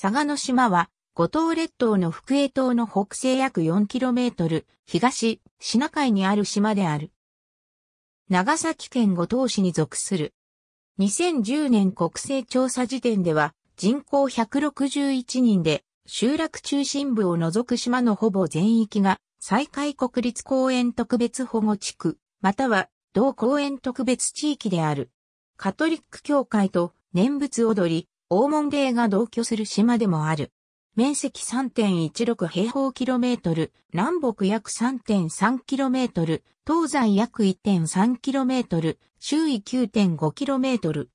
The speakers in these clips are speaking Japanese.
佐賀の島は、五島列島の福江島の北西約 4km、東、シナ海にある島である。長崎県五島市に属する。2010年国勢調査時点では、人口161人で、集落中心部を除く島のほぼ全域が、西海国立公園特別保護地区、または同公園特別地域である。カトリック教会と念仏踊り、大門芸が同居する島でもある。面積3.16平方キロメートル、南北約3.3キロメートル、東西約1.3キロメートル、周囲9.5キロメートル。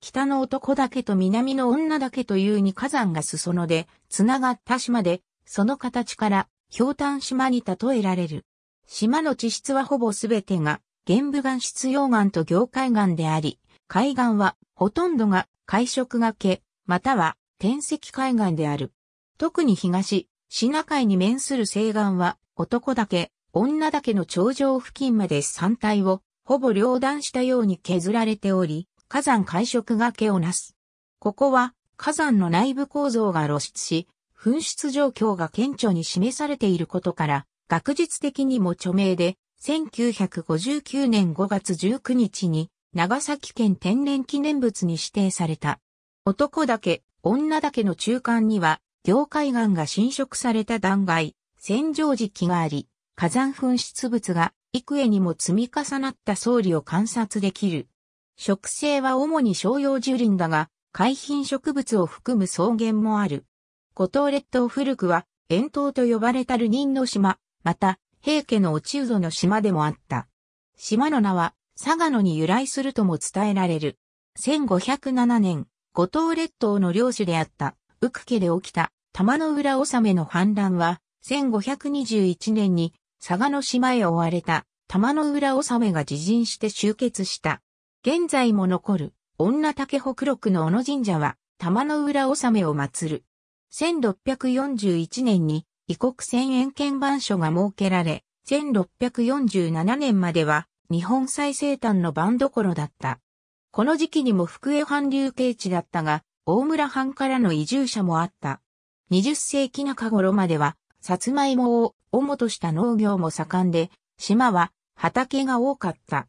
北の男だけと南の女だけというに火山が裾野で、繋がった島で、その形から、氷炭島に例えられる。島の地質はほぼすべてが、玄武岩質溶岩と凝灰岩であり、海岸はほとんどが海食がけ、または天石海岸である。特に東、シナ海に面する西岸は男だけ、女だけの頂上付近まで山体をほぼ両断したように削られており、火山海食がけをなす。ここは火山の内部構造が露出し、噴出状況が顕著に示されていることから、学術的にも著名で、1959年5月19日に長崎県天然記念物に指定された。男だけ、女だけの中間には、業海岩が侵食された断崖、洗浄時期があり、火山噴出物が幾重にも積み重なった総理を観察できる。植生は主に商用樹林だが、海浜植物を含む草原もある。五島列島古くは、遠島と呼ばれたルニンの島、また、平家の落ちウの島でもあった。島の名は、佐賀野に由来するとも伝えられる。1507年、五島列島の領主であった、久家で起きた、玉の浦納めの反乱は、1521年に、佐賀の島へ追われた、玉の浦納めが自陣して集結した。現在も残る、女竹北六の小野神社は、玉の浦納めを祀る。1641年に、異国千円券番所が設けられ、1647年までは、日本最西端の番所だった。この時期にも福江藩流刑地だったが、大村藩からの移住者もあった。20世紀中頃までは、さつまいもを主とした農業も盛んで、島は畑が多かった。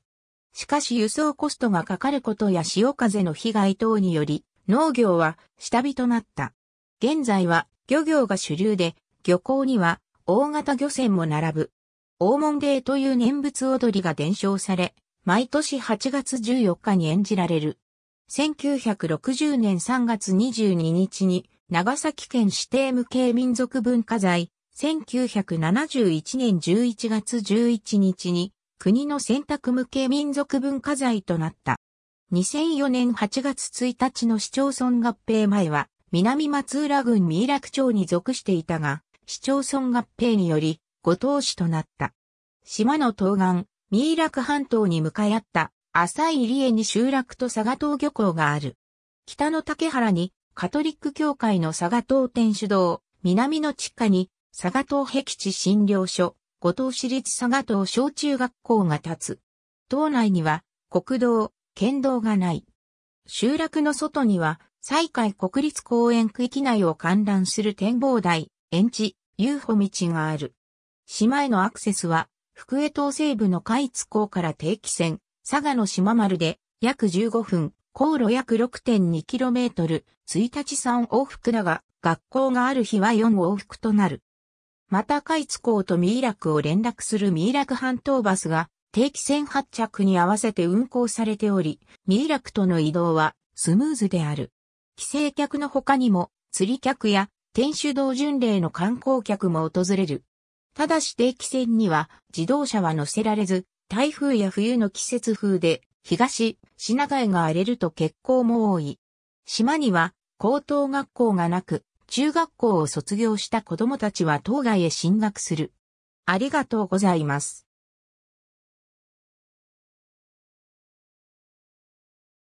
しかし輸送コストがかかることや潮風の被害等により、農業は下火となった。現在は漁業が主流で、漁港には大型漁船も並ぶ。大門霊という念仏踊りが伝承され、毎年8月14日に演じられる。1960年3月22日に、長崎県指定無形民族文化財、1971年11月11日に、国の選択無形民族文化財となった。2004年8月1日の市町村合併前は、南松浦郡三楽町に属していたが、市町村合併により、五島市となった。島の東岸、三井楽半島に向かい合った浅い入江に集落と佐賀島漁港がある。北の竹原にカトリック教会の佐賀島天主堂、南の地下に佐賀島壁地診療所、五島市立佐賀島小中学校が建つ。島内には国道、県道がない。集落の外には西海国立公園区域内を観覧する展望台、園地、遊歩道がある。島へのアクセスは、福江島西部の海津港から定期船、佐賀の島丸で約15分、航路約 6.2km、1日3往復だが、学校がある日は4往復となる。また海津港と三クを連絡する三ク半島バスが定期船発着に合わせて運行されており、三クとの移動はスムーズである。帰省客の他にも釣り客や天主道巡礼の観光客も訪れる。ただし定期船には自動車は乗せられず、台風や冬の季節風で東、品海が荒れると欠航も多い。島には高等学校がなく、中学校を卒業した子供たちは当該へ進学する。ありがとうございます。